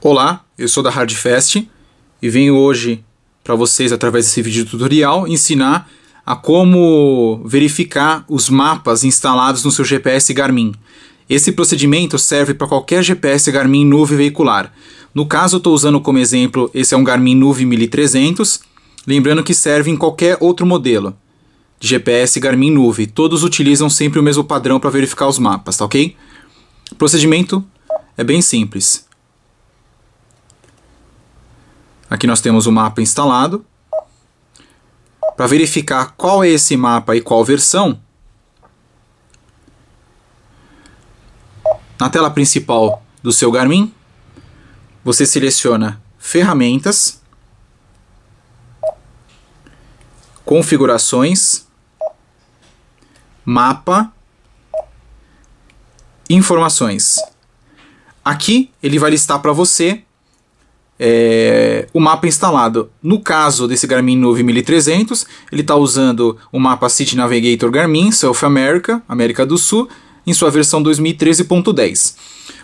Olá, eu sou da Hardfest e venho hoje para vocês, através desse vídeo tutorial, ensinar a como verificar os mapas instalados no seu GPS Garmin. Esse procedimento serve para qualquer GPS Garmin Nuve veicular. No caso, eu estou usando como exemplo, esse é um Garmin Nuve 1300, lembrando que serve em qualquer outro modelo. De GPS Garmin Nuve, todos utilizam sempre o mesmo padrão para verificar os mapas, tá ok? O procedimento é bem simples. Aqui nós temos o mapa instalado. Para verificar qual é esse mapa e qual versão, na tela principal do seu Garmin, você seleciona Ferramentas, Configurações, Mapa, Informações. Aqui ele vai listar para você é, o mapa instalado. No caso desse Garmin 1300, ele está usando o mapa City Navigator Garmin South America, América do Sul, em sua versão 2013.10.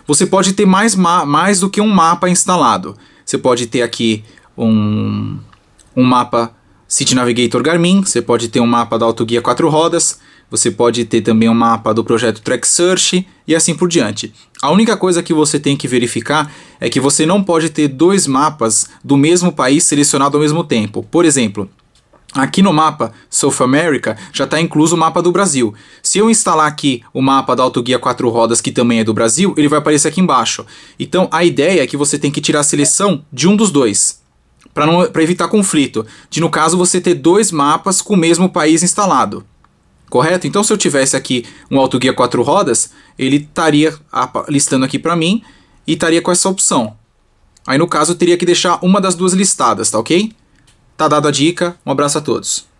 Você pode ter mais, mais do que um mapa instalado. Você pode ter aqui um, um mapa City Navigator Garmin, você pode ter um mapa da Autoguia 4 Rodas, você pode ter também um mapa do projeto Track Search e assim por diante. A única coisa que você tem que verificar é que você não pode ter dois mapas do mesmo país selecionado ao mesmo tempo. Por exemplo, Aqui no mapa South America já está incluso o mapa do Brasil. Se eu instalar aqui o mapa da autoguia 4 rodas, que também é do Brasil, ele vai aparecer aqui embaixo. Então a ideia é que você tem que tirar a seleção de um dos dois, para evitar conflito, de no caso você ter dois mapas com o mesmo país instalado correto? Então se eu tivesse aqui um autoguia quatro rodas, ele estaria listando aqui para mim e estaria com essa opção. Aí no caso eu teria que deixar uma das duas listadas, tá ok? Tá dada a dica, um abraço a todos.